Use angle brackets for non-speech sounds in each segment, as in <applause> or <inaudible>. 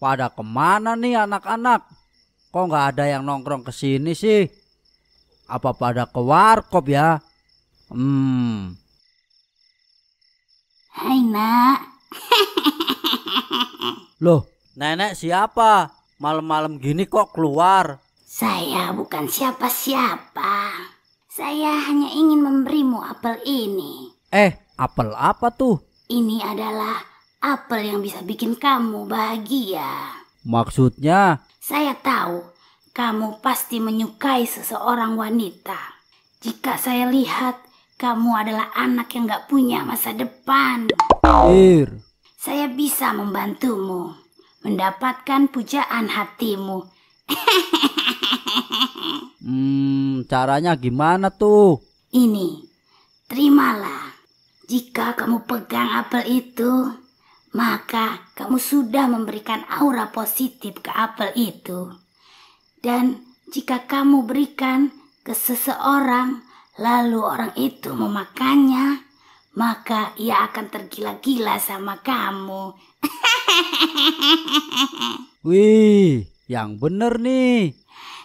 Pada kemana nih anak-anak? Kok nggak ada yang nongkrong ke sini sih? Apa pada ke warkop ya? Hmm. Hai nak. <laughs> Loh, nenek siapa? Malam-malam gini kok keluar? Saya bukan siapa-siapa. Saya hanya ingin memberimu apel ini. Eh, apel apa tuh? Ini adalah apel yang bisa bikin kamu bahagia. Maksudnya? Saya tahu kamu pasti menyukai seseorang wanita. Jika saya lihat, kamu adalah anak yang gak punya masa depan. Ir. Saya bisa membantumu mendapatkan pujaan hatimu. <laughs> hmm, caranya gimana tuh? Ini, terimalah. Jika kamu pegang apel itu, maka kamu sudah memberikan aura positif ke apel itu. Dan jika kamu berikan ke seseorang, lalu orang itu memakannya, maka ia akan tergila-gila sama kamu. <laughs> Wih, yang bener nih.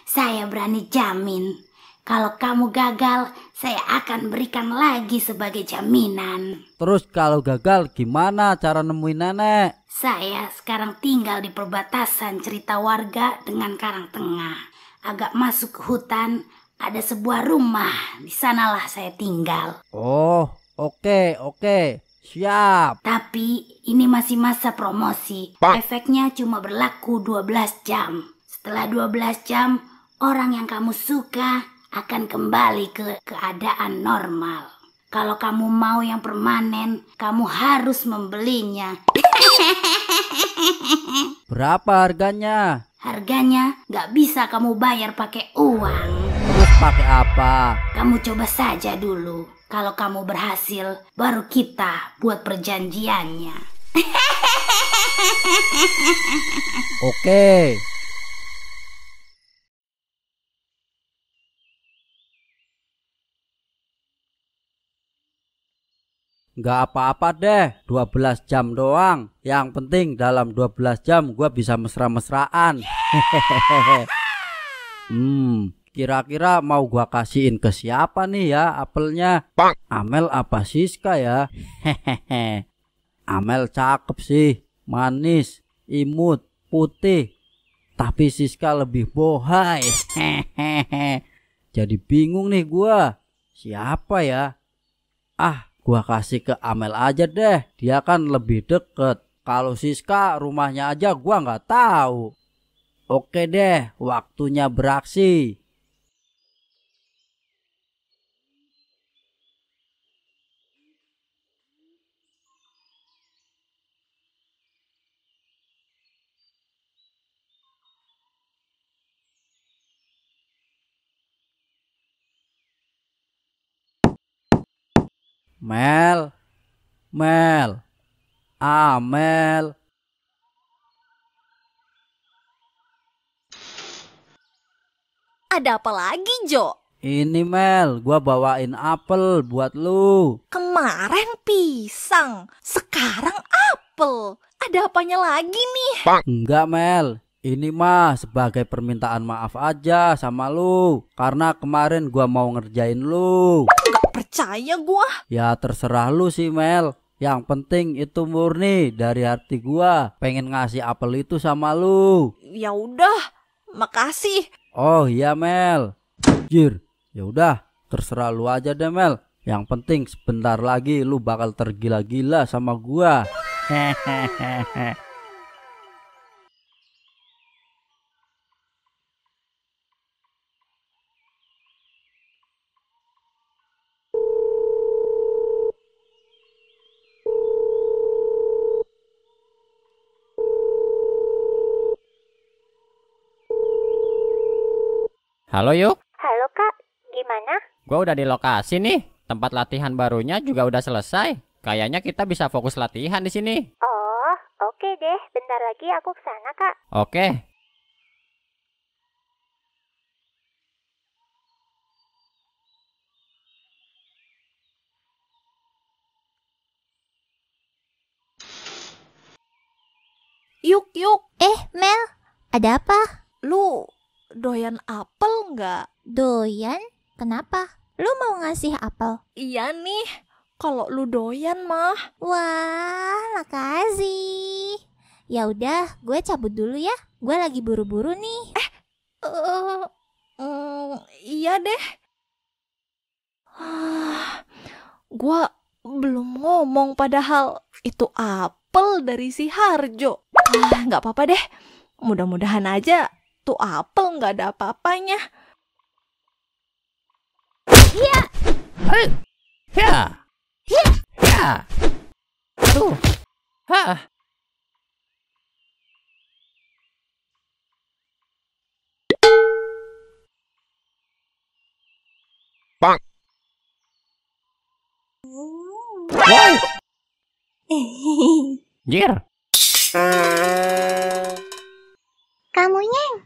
Saya berani jamin. Kalau kamu gagal, saya akan berikan lagi sebagai jaminan. Terus kalau gagal gimana cara nemuin nenek? Saya sekarang tinggal di perbatasan cerita warga dengan Karang Tengah. Agak masuk ke hutan, ada sebuah rumah. Di sanalah saya tinggal. Oh, oke, okay, oke. Okay. Siap. Tapi ini masih masa promosi. Efeknya cuma berlaku 12 jam. Setelah 12 jam, orang yang kamu suka akan kembali ke keadaan normal. Kalau kamu mau yang permanen, kamu harus membelinya. <laughs> Berapa harganya? Harganya nggak bisa kamu bayar pakai uang. Terus pakai apa? Kamu coba saja dulu. Kalau kamu berhasil, baru kita buat perjanjiannya. Oke. Okay. Nggak apa-apa deh, 12 jam doang. Yang penting dalam 12 jam gue bisa mesra-mesraan. Hehehe. hmm, kira-kira mau gue kasihin ke siapa nih ya apelnya? Bang. Amel apa Siska ya? Hehehe. Amel cakep sih, manis, imut, putih. Tapi Siska lebih bohai. Hehehe. Jadi bingung nih gue. Siapa ya? Ah, Gua kasih ke Amel aja deh, dia kan lebih deket. Kalau Siska rumahnya aja gua nggak tahu. Oke deh, waktunya beraksi. Mel, Mel, Amel. Ah, Ada apa lagi, Jo? Ini Mel, gua bawain apel buat lu. Kemarin pisang, sekarang apel. Ada apanya lagi nih? Enggak Mel, ini mah sebagai permintaan maaf aja sama lu. Karena kemarin gua mau ngerjain lu percaya gua. Ya terserah lu sih Mel. Yang penting itu murni dari hati gua. Pengen ngasih apel itu sama lu. Ya udah, makasih. Oh iya Mel. Jir, ya udah, terserah lu aja deh Mel. Yang penting sebentar lagi lu bakal tergila-gila sama gua. Hehehe. Halo Yuk. Halo Kak, gimana? Gua udah di lokasi nih. Tempat latihan barunya juga udah selesai. Kayaknya kita bisa fokus latihan di sini. Oh, oke okay deh. Bentar lagi aku ke sana, Kak. Oke. Okay. Yuk, yuk. Eh, Mel, ada apa? Lu doyan apel nggak? Doyan? Kenapa? Lu mau ngasih apel? Iya nih, kalau lu doyan mah. Wah, makasih. Ya udah, gue cabut dulu ya. Gue lagi buru-buru nih. Eh, uh, uh, iya deh. Ah, gue belum ngomong padahal itu apel dari si Harjo. Ah, nggak apa-apa deh. Mudah-mudahan aja Tuh apel nggak ada apa-apanya. Iya. Hei. Ya. Ya. Ya. Aduh. Ha. Bang. Woi. <laughs> Jir. Kamu nyeng.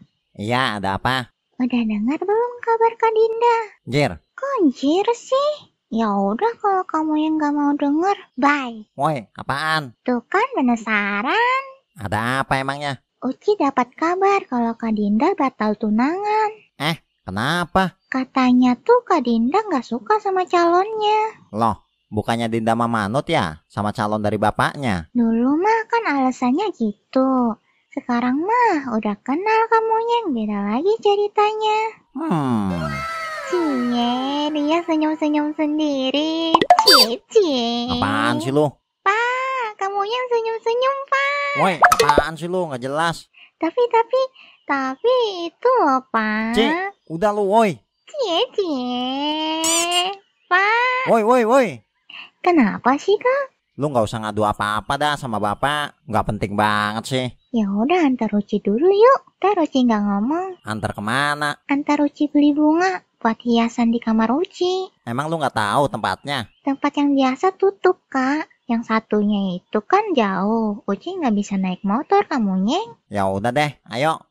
Iya, ada apa? Udah dengar belum kabar Kak Dinda? Jir. Kok jir sih? Ya udah kalau kamu yang gak mau denger, bye. Woi, apaan? Tuh kan penasaran. Ada apa emangnya? Uci dapat kabar kalau Kak Dinda batal tunangan. Eh, kenapa? Katanya tuh Kak Dinda gak suka sama calonnya. Loh, bukannya Dinda manut ya sama calon dari bapaknya? Dulu mah kan alasannya gitu. Sekarang mah udah kenal kamunya, beda lagi ceritanya. Hmm. Cie, dia senyum-senyum sendiri. Cie, cie. Apaan sih lu? Pak, kamunya senyum-senyum, Pak. Woi, apaan sih lu? Nggak jelas. Tapi, tapi, tapi itu loh, Pak. Cie, udah lu, woi. Cie, cie. Pak. Woi, woi, woi. Kenapa sih, Kak? Lu nggak usah ngadu apa-apa dah sama bapak. Nggak penting banget sih. Ya udah antar Uci dulu yuk. Ntar Uci nggak ngomong. Antar kemana? Antar Uci beli bunga buat hiasan di kamar Uci. Emang lu nggak tahu tempatnya? Tempat yang biasa tutup kak. Yang satunya itu kan jauh. Uci nggak bisa naik motor kamu nyeng. Ya udah deh, ayo.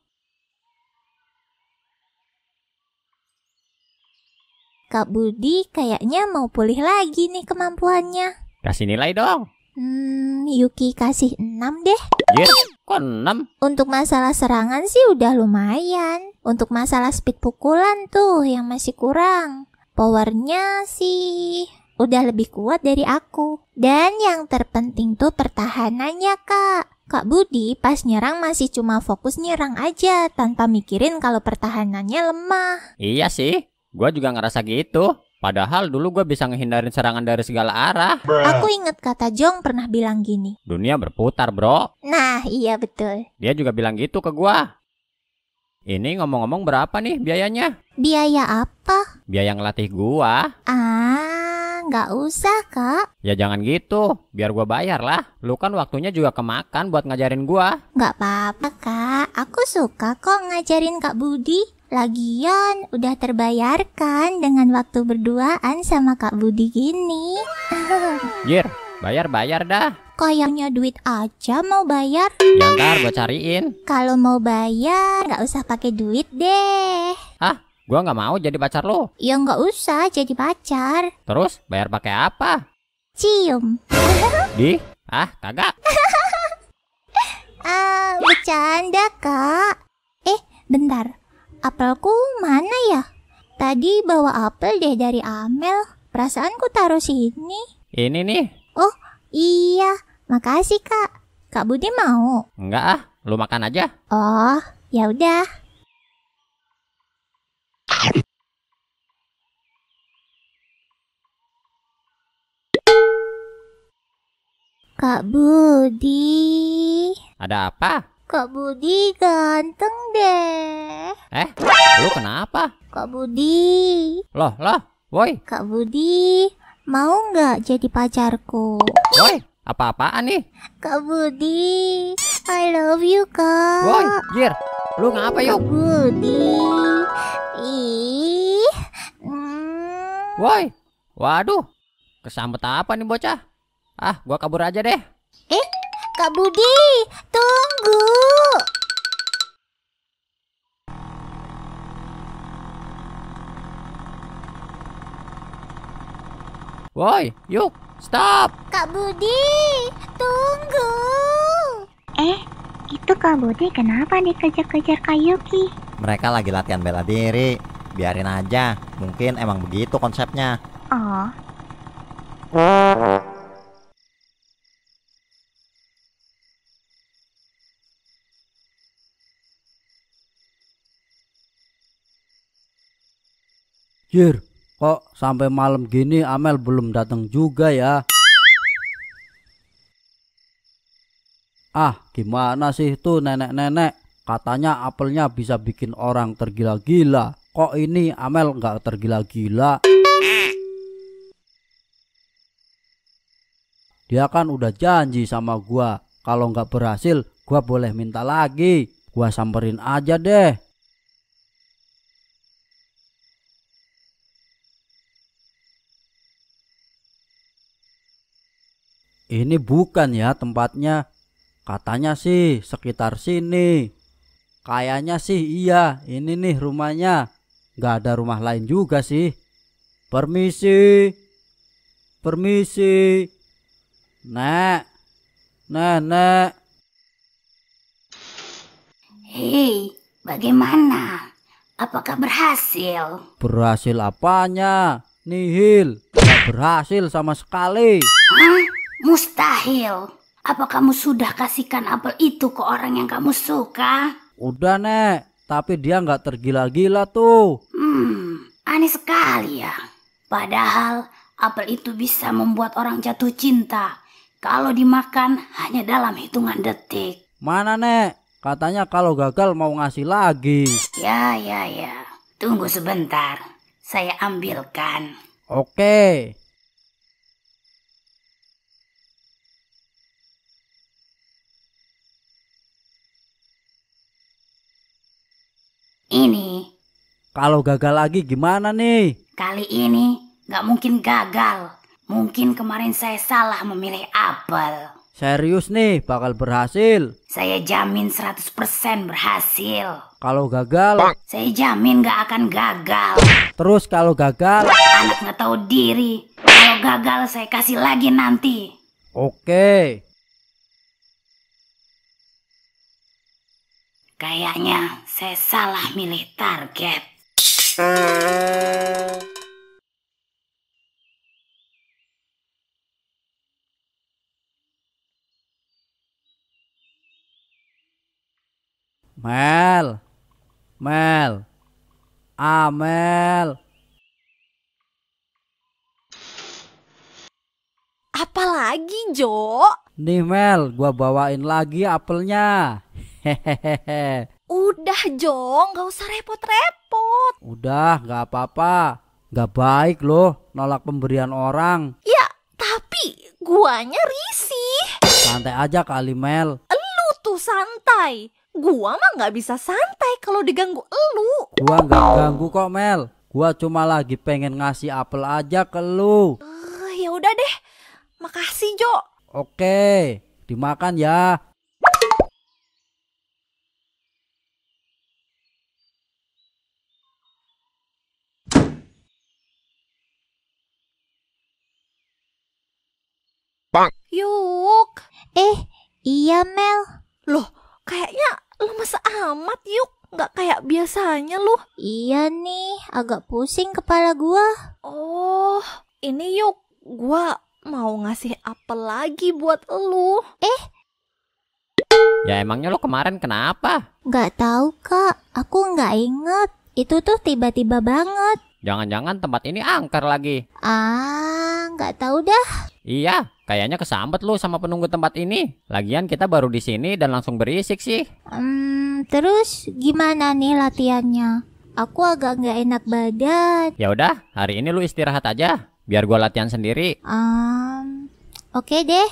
Kak Budi kayaknya mau pulih lagi nih kemampuannya. Kasih nilai dong. Hmm, Yuki kasih 6 deh. Yes, iya, kok 6? Untuk masalah serangan sih udah lumayan. Untuk masalah speed pukulan tuh yang masih kurang. Powernya sih udah lebih kuat dari aku. Dan yang terpenting tuh pertahanannya, Kak. Kak Budi pas nyerang masih cuma fokus nyerang aja tanpa mikirin kalau pertahanannya lemah. Iya sih, gue juga ngerasa gitu. Padahal dulu gue bisa ngehindarin serangan dari segala arah. Aku ingat kata Jong pernah bilang gini. Dunia berputar, bro. Nah, iya betul. Dia juga bilang gitu ke gue. Ini ngomong-ngomong berapa nih biayanya? Biaya apa? Biaya ngelatih gue. Ah. Nggak usah, Kak. Ya jangan gitu. Biar gue bayar lah. Lu kan waktunya juga kemakan buat ngajarin gue Nggak apa-apa, Kak. Aku suka kok ngajarin Kak Budi. Lagian udah terbayarkan dengan waktu berduaan sama Kak Budi gini. <laughs> Jir, bayar-bayar dah. kok Kayaknya duit aja mau bayar. Ya ntar gue cariin. Kalau mau bayar nggak usah pakai duit deh. Hah? Gua nggak mau jadi pacar lo. Ya nggak usah jadi pacar. Terus bayar pakai apa? Cium. <laughs> Di? Ah, kagak. Ah, uh, bercanda, Kak. Eh, bentar. Apelku mana ya? Tadi bawa apel deh dari Amel. Perasaanku taruh sini. Ini nih. Oh, iya. Makasih, Kak. Kak Budi mau? Enggak ah, lu makan aja. Oh, ya udah. Kak Budi. Ada apa? Kak Budi ganteng deh. Eh, lu kenapa? Kak Budi. Loh, loh, woi. Kak Budi, mau nggak jadi pacarku? Woi, apa-apaan nih? Kak Budi, I love you, Kak. Woi, Jir, lu ngapa yuk? Kak Budi. Ih. Mm. Woi, waduh. Kesambet apa nih bocah? Ah, gua kabur aja deh. Eh, Kak Budi, tunggu. Woi, yuk, stop. Kak Budi, tunggu. Eh, itu Kak Budi kenapa dikejar-kejar Kak Yuki? Mereka lagi latihan bela diri. Biarin aja, mungkin emang begitu konsepnya. Oh. Jir, kok sampai malam gini Amel belum datang juga ya? Ah, gimana sih tuh nenek-nenek? Katanya apelnya bisa bikin orang tergila-gila. Kok ini Amel nggak tergila-gila? Dia kan udah janji sama gua, kalau nggak berhasil, gua boleh minta lagi. Gua samperin aja deh. Ini bukan ya tempatnya. Katanya sih sekitar sini. Kayaknya sih iya, ini nih rumahnya. nggak ada rumah lain juga sih. Permisi. Permisi. Nek. Nenek. Hei, bagaimana? Apakah berhasil? Berhasil apanya? Nihil. berhasil sama sekali. Hah? Mustahil. Apa kamu sudah kasihkan apel itu ke orang yang kamu suka? Udah, Nek. Tapi dia nggak tergila-gila tuh. Hmm, aneh sekali ya. Padahal apel itu bisa membuat orang jatuh cinta. Kalau dimakan hanya dalam hitungan detik. Mana, Nek? Katanya kalau gagal mau ngasih lagi. Ya, ya, ya. Tunggu sebentar. Saya ambilkan. Oke. ini. Kalau gagal lagi gimana nih? Kali ini nggak mungkin gagal. Mungkin kemarin saya salah memilih apel. Serius nih, bakal berhasil. Saya jamin 100% berhasil. Kalau gagal, saya jamin gak akan gagal. Terus kalau gagal, anak nggak tahu diri. Kalau gagal saya kasih lagi nanti. Oke. Kayaknya saya salah milih target. Mel, Mel, Amel. Ah, Apalagi Jo? Nih Mel, gua bawain lagi apelnya. Hehehe. Udah Jong, gak usah repot-repot. Udah, gak apa-apa. Gak baik loh nolak pemberian orang. Ya, tapi guanya risih. Santai aja kali Mel. Elu tuh santai. Gua mah gak bisa santai kalau diganggu elu. Gua gak ganggu kok Mel. Gua cuma lagi pengen ngasih apel aja ke lu. Uh, ya udah deh. Makasih Jo. Oke, dimakan ya. Yuk. Eh, iya Mel. Loh, kayaknya lemes amat yuk. Nggak kayak biasanya lu. Iya nih, agak pusing kepala gua. Oh, ini yuk. Gua mau ngasih apa lagi buat lu. Eh, Ya emangnya lo kemarin kenapa? Gak tahu kak, aku gak inget. Itu tuh tiba-tiba banget. Jangan-jangan tempat ini angker lagi. Ah, gak tahu dah. Iya, kayaknya kesambet lu sama penunggu tempat ini. Lagian kita baru di sini dan langsung berisik sih. Hmm, terus gimana nih latihannya? Aku agak nggak enak badan. Ya udah, hari ini lu istirahat aja. Biar gua latihan sendiri. Um, oke okay deh.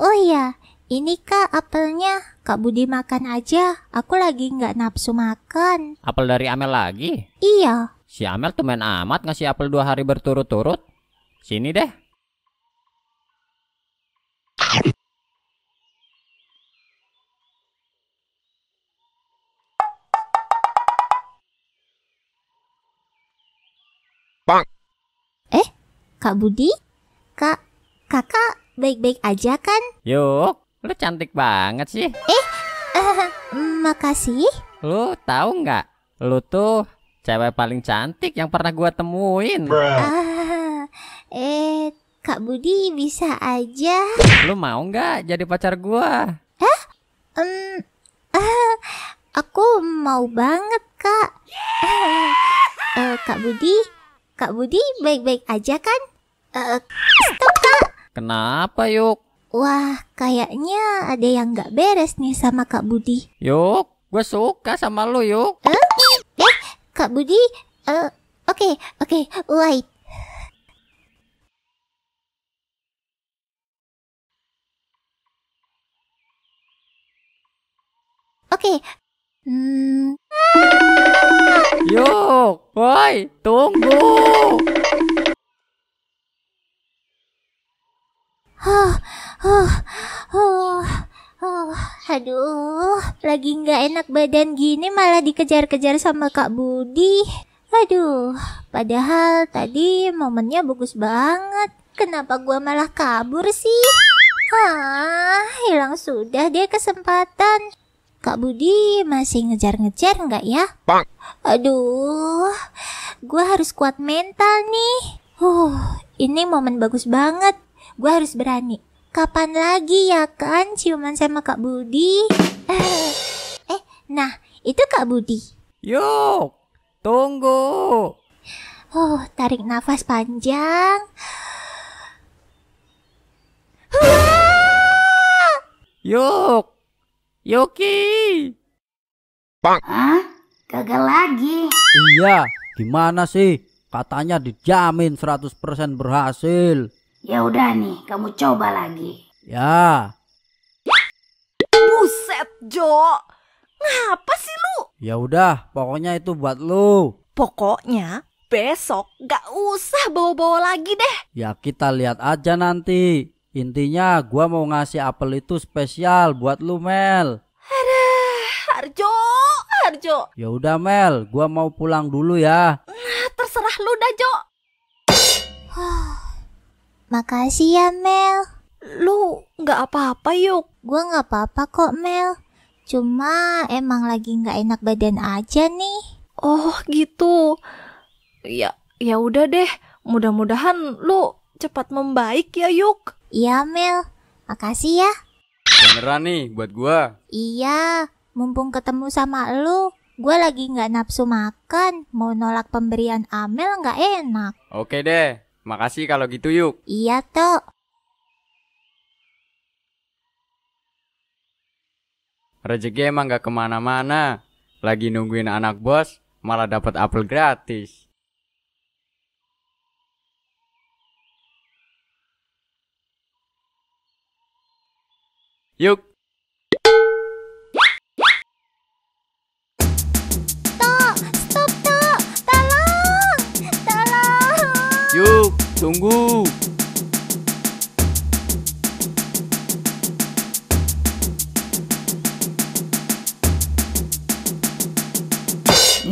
Oh iya, ini kak apelnya. Kak Budi makan aja. Aku lagi nggak nafsu makan. Apel dari Amel lagi? Iya. Si Amel tuh main amat ngasih apel dua hari berturut-turut. Sini deh, Pak. Eh, Kak Budi? Kak, kakak baik-baik aja kan? Yuk, lu cantik banget sih. Eh, uh, makasih. Lu tahu nggak? Lu tuh cewek paling cantik yang pernah gua temuin. Uh, eh, Kak Budi bisa aja. Lu mau nggak jadi pacar gua? eh Um, uh, aku mau banget, Kak. Uh, uh, Kak Budi, Kak Budi baik-baik aja kan? Uh, stop kak. Kenapa yuk? Wah, kayaknya ada yang nggak beres nih sama Kak Budi. Yuk, gue suka sama lo yuk. Uh, eh, Kak Budi, eh, oke, uh, oke, okay, okay, wait. Oke, okay, Hmm. Yuk, woi, tunggu. Huh, huh, huh, huh. Aduh, lagi nggak enak badan gini malah dikejar-kejar sama Kak Budi. Aduh, padahal tadi momennya bagus banget. Kenapa gua malah kabur sih? Ah, hilang sudah deh kesempatan. Kak Budi masih ngejar-ngejar nggak ya? Pak. Aduh, gue harus kuat mental nih. Huh, ini momen bagus banget. Gue harus berani. Kapan lagi ya kan ciuman sama Kak Budi? eh, nah itu Kak Budi. Yuk, tunggu. Oh, tarik nafas panjang. Yuk, Yuki, Pak. Hah? Gagal lagi. Iya, gimana sih? Katanya dijamin 100% berhasil. Ya udah nih, kamu coba lagi. Ya. Buset, Jo. Ngapa sih lu? Ya udah, pokoknya itu buat lu. Pokoknya besok gak usah bawa-bawa lagi deh. Ya kita lihat aja nanti. Intinya gue mau ngasih apel itu spesial buat lu Mel. Aduh, Harjo, Harjo. Ya udah Mel, gue mau pulang dulu ya. Nah, terserah lu dah, Jo. <sighs> Makasih ya Mel. Lu nggak apa-apa yuk. Gue nggak apa-apa kok Mel. Cuma emang lagi nggak enak badan aja nih. Oh gitu. Ya ya udah deh. Mudah-mudahan lu cepat membaik ya Yuk. Iya Mel, makasih ya. Beneran nih buat gua. Iya, mumpung ketemu sama lu, gua lagi nggak nafsu makan, mau nolak pemberian Amel nggak enak. Oke deh, makasih kalau gitu yuk. Iya toh. Rezeki emang gak kemana-mana. Lagi nungguin anak bos, malah dapat apel gratis. Yuk! Tok, stop Tok, tolong, tolong. Yuk, tunggu.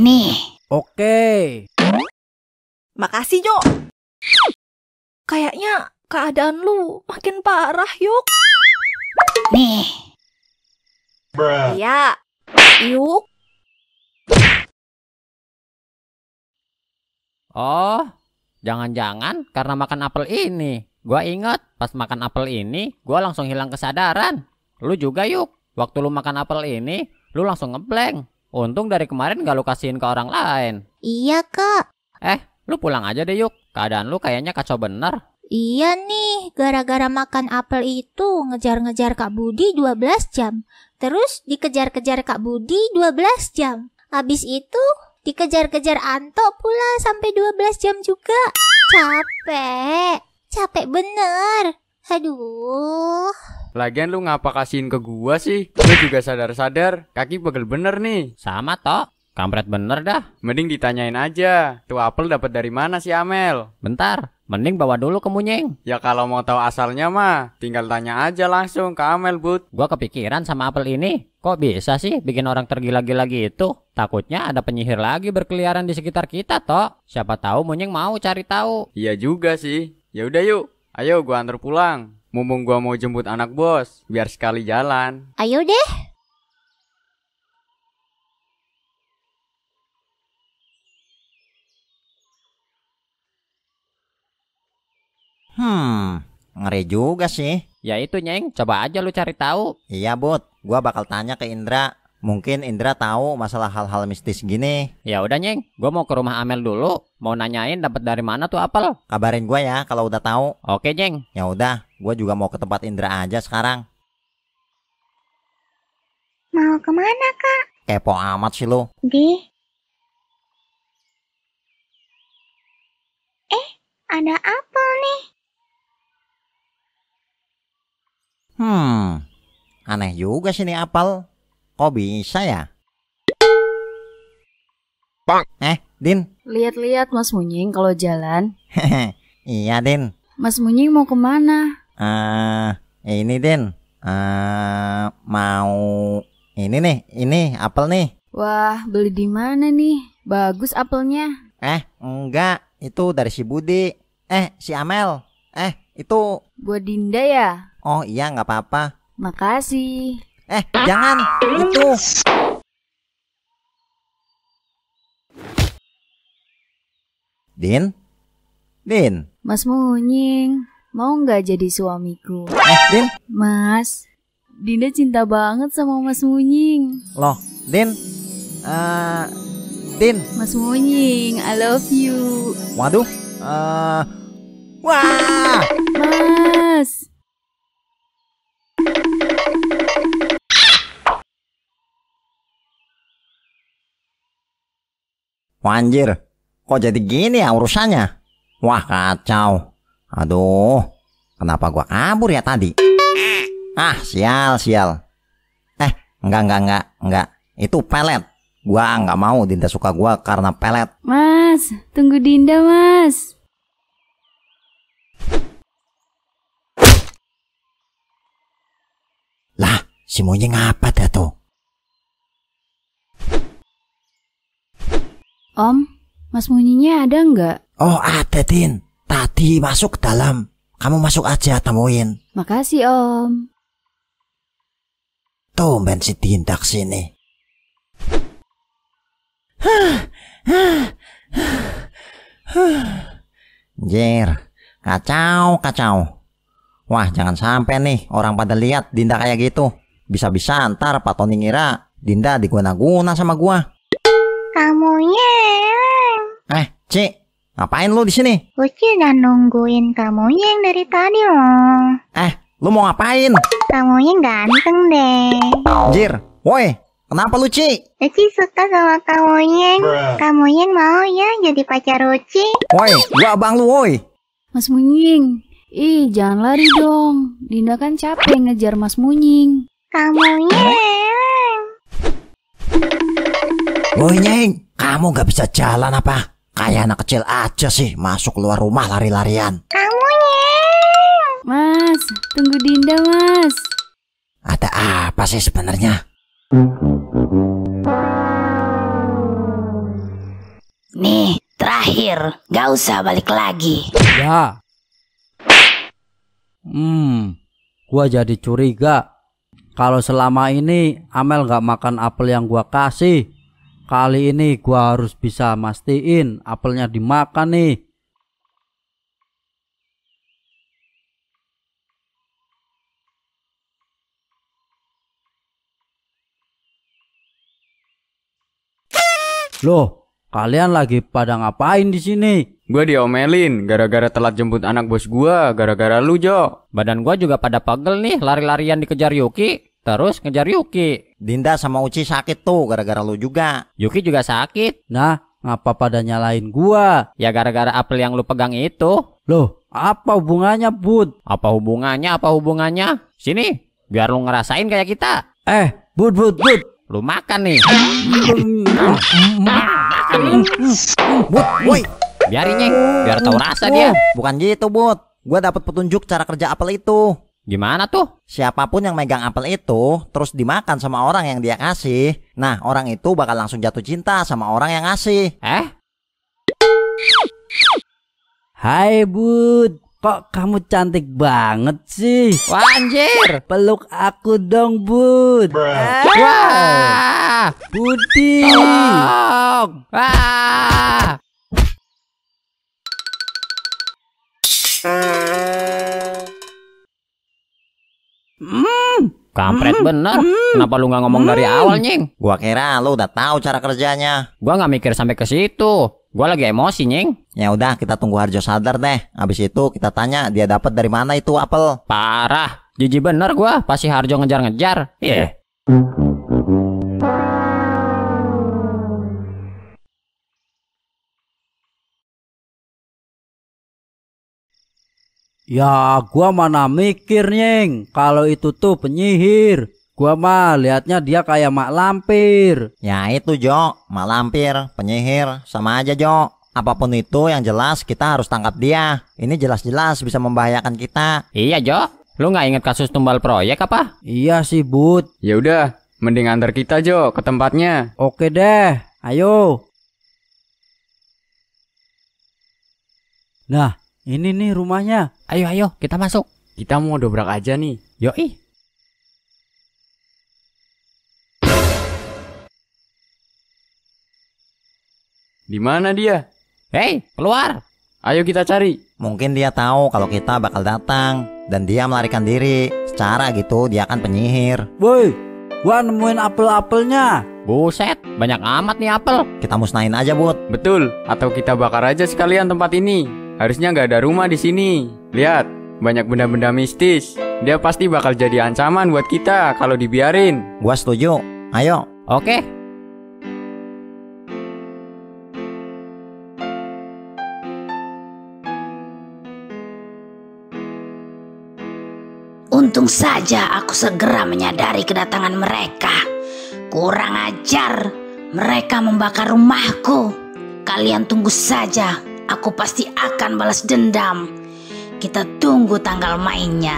Nih. Oke. Makasih, Jo. Kayaknya keadaan lu makin parah, Yuk. Nih. Bruh. Ya. Yuk. Oh, jangan-jangan karena makan apel ini. Gua inget pas makan apel ini, gua langsung hilang kesadaran. Lu juga yuk. Waktu lu makan apel ini, lu langsung ngeblank. Untung dari kemarin gak lu kasihin ke orang lain. Iya, Kak. Eh, lu pulang aja deh yuk. Keadaan lu kayaknya kacau bener. Iya nih, gara-gara makan apel itu ngejar-ngejar Kak Budi 12 jam. Terus dikejar-kejar Kak Budi 12 jam. Habis itu dikejar-kejar Anto pula sampai 12 jam juga. Capek. Capek bener. Aduh. Lagian lu ngapa kasihin ke gua sih? Lu juga sadar-sadar, kaki pegel bener nih. Sama toh. Kampret bener dah. Mending ditanyain aja, tuh apel dapat dari mana sih Amel? Bentar, Mending bawa dulu ke Munyeng. Ya kalau mau tahu asalnya mah, tinggal tanya aja langsung ke Amel, Bud. Gua kepikiran sama apel ini. Kok bisa sih bikin orang tergila-gila gitu? Takutnya ada penyihir lagi berkeliaran di sekitar kita, toh. Siapa tahu Munyeng mau cari tahu. Iya juga sih. Ya udah yuk, ayo gua antar pulang. Mumpung gua mau jemput anak bos, biar sekali jalan. Ayo deh. Hmm, ngeri juga sih. Ya itu Nyeng, coba aja lu cari tahu. Iya, Bud. Gua bakal tanya ke Indra. Mungkin Indra tahu masalah hal-hal mistis gini. Ya udah Nyeng, gua mau ke rumah Amel dulu. Mau nanyain dapat dari mana tuh apel. Kabarin gua ya kalau udah tahu. Oke, Nyeng. Ya udah, gua juga mau ke tempat Indra aja sekarang. Mau kemana, Kak? Kepo amat sih lu. Eh, ada apel nih. Hmm, aneh juga sih nih apel. Kok bisa ya? Bang. Eh, Din. Lihat-lihat Mas Munying kalau jalan. iya, Din. Mas Munying mau kemana? Eh, uh, ini Din. Eh, uh, mau ini nih, ini apel nih. Wah, beli di mana nih? Bagus apelnya. Eh, enggak. Itu dari si Budi. Eh, si Amel. Eh, itu buat Dinda ya? Oh iya nggak apa-apa. Makasih. Eh jangan itu. Din, Din. Mas Munying, mau nggak jadi suamiku? Eh Din. Mas, Dinda cinta banget sama Mas Munying. Loh, Din. Uh, Din. Mas Munying, I love you. Waduh. Uh, wah. Mas. Wanjir, kok jadi gini ya urusannya? Wah kacau. Aduh, kenapa gua kabur ya tadi? Ah, sial, sial. Eh, enggak, enggak, enggak, enggak. Itu pelet. Gua enggak mau Dinda suka gua karena pelet. Mas, tunggu Dinda, Mas. Lah, si monyet ngapa dah tuh? Om, Mas Munyinya ada nggak? Oh ada Tin, tadi masuk ke dalam. Kamu masuk aja temuin. Makasih Om. Tuh, Tumben si tindak sini. Jir, kacau, kacau. Wah, jangan sampai nih orang pada lihat Dinda kayak gitu. Bisa-bisa ntar Pak Tony ngira Dinda diguna-guna sama gua kamunya. Eh, Cik, ngapain lu di sini? Gue udah nungguin kamunya yang dari tadi loh. Eh, lu mau ngapain? Kamunya ganteng deh. Jir, woi, kenapa lu, Ci? Uci suka sama kamu Kamunya mau ya jadi pacar Uci. Woi, gua abang lu, woi. Mas Munying, ih jangan lari dong. Dinda kan capek ngejar Mas Munying. Kamunya. Woi Nyeng, kamu gak bisa jalan apa? Kayak anak kecil aja sih masuk luar rumah lari-larian. Kamu Nyeng. Mas, tunggu Dinda mas. Ada apa sih sebenarnya? Nih, terakhir. Gak usah balik lagi. Ya. Hmm, gua jadi curiga. Kalau selama ini Amel gak makan apel yang gua kasih, Kali ini gua harus bisa mastiin apelnya dimakan nih. Loh, kalian lagi pada ngapain di sini? Gue diomelin gara-gara telat jemput anak bos gua, gara-gara lu, Jo. Badan gua juga pada pegel nih, lari-larian dikejar Yuki. Terus ngejar Yuki. Dinda sama Uci sakit tuh gara-gara lu juga. Yuki juga sakit. Nah, ngapa pada nyalain gua? Ya gara-gara apel yang lu pegang itu. Loh, apa hubungannya, Bud? Apa hubungannya? Apa hubungannya? Sini, biar lu ngerasain kayak kita. Eh, Bud, Bud, Bud. Lu makan nih. Makan nih. Bud, woi. Biarin, Nyeng. Biar tau rasa dia. Bukan gitu, Bud. Gua dapat petunjuk cara kerja apel itu. Gimana tuh? Siapapun yang megang apel itu terus dimakan sama orang yang dia kasih. Nah, orang itu bakal langsung jatuh cinta sama orang yang ngasih. Eh? Hai Bud, kok kamu cantik banget sih? Wah anjir, peluk aku dong Bud. Eh? Wah, Budi. Wah. Kampret hmm. bener. Hmm. Kenapa lu nggak ngomong dari hmm. awal, Nying? Gua kira lu udah tahu cara kerjanya. Gua nggak mikir sampai ke situ. Gua lagi emosi, Nying. Ya udah, kita tunggu Harjo sadar deh. Abis itu kita tanya dia dapat dari mana itu apel. Parah. Jijik bener gua, pasti Harjo ngejar-ngejar. Iya. -ngejar. Iya. Yeah. Ya, gua mana mikir, Nying, kalau itu tuh penyihir. Gua mah liatnya dia kayak mak lampir. Ya itu, Jo. Mak lampir, penyihir, sama aja, Jo. Apapun itu yang jelas kita harus tangkap dia. Ini jelas-jelas bisa membahayakan kita. Iya, Jo. Lu nggak inget kasus tumbal proyek apa? Iya sih, Bud. Ya udah, mending antar kita, Jo, ke tempatnya. Oke deh. Ayo. Nah, ini nih rumahnya. Ayo ayo kita masuk. Kita mau dobrak aja nih. Yoi. Di mana dia? Hei, keluar. Ayo kita cari. Mungkin dia tahu kalau kita bakal datang dan dia melarikan diri. Secara gitu dia akan penyihir. Woi, gua nemuin apel-apelnya. Buset, banyak amat nih apel. Kita musnahin aja, Bud. Betul, atau kita bakar aja sekalian tempat ini. Harusnya nggak ada rumah di sini. Lihat, banyak benda-benda mistis. Dia pasti bakal jadi ancaman buat kita kalau dibiarin. Gua setuju. Ayo. Oke. Untung saja aku segera menyadari kedatangan mereka. Kurang ajar, mereka membakar rumahku. Kalian tunggu saja aku pasti akan balas dendam. Kita tunggu tanggal mainnya.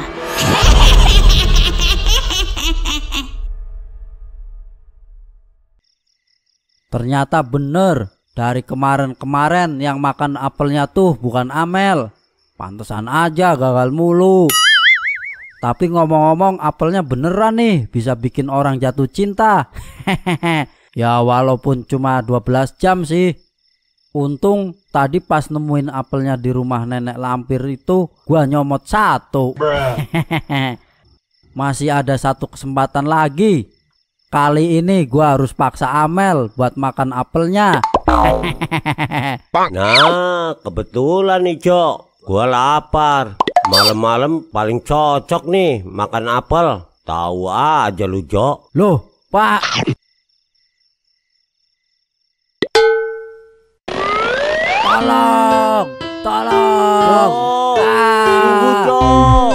Ternyata bener, dari kemarin-kemarin yang makan apelnya tuh bukan Amel. Pantesan aja gagal mulu. Tapi ngomong-ngomong apelnya beneran nih bisa bikin orang jatuh cinta. <laughs> ya walaupun cuma 12 jam sih. Untung tadi pas nemuin apelnya di rumah nenek lampir itu gua nyomot satu. <laughs> Masih ada satu kesempatan lagi. Kali ini gua harus paksa Amel buat makan apelnya. <laughs> nah, kebetulan nih, Cok. Gua lapar. Malam-malam paling cocok nih makan apel. Tahu aja lu, Cok. Loh, Pak, tolong tolong oh, ah.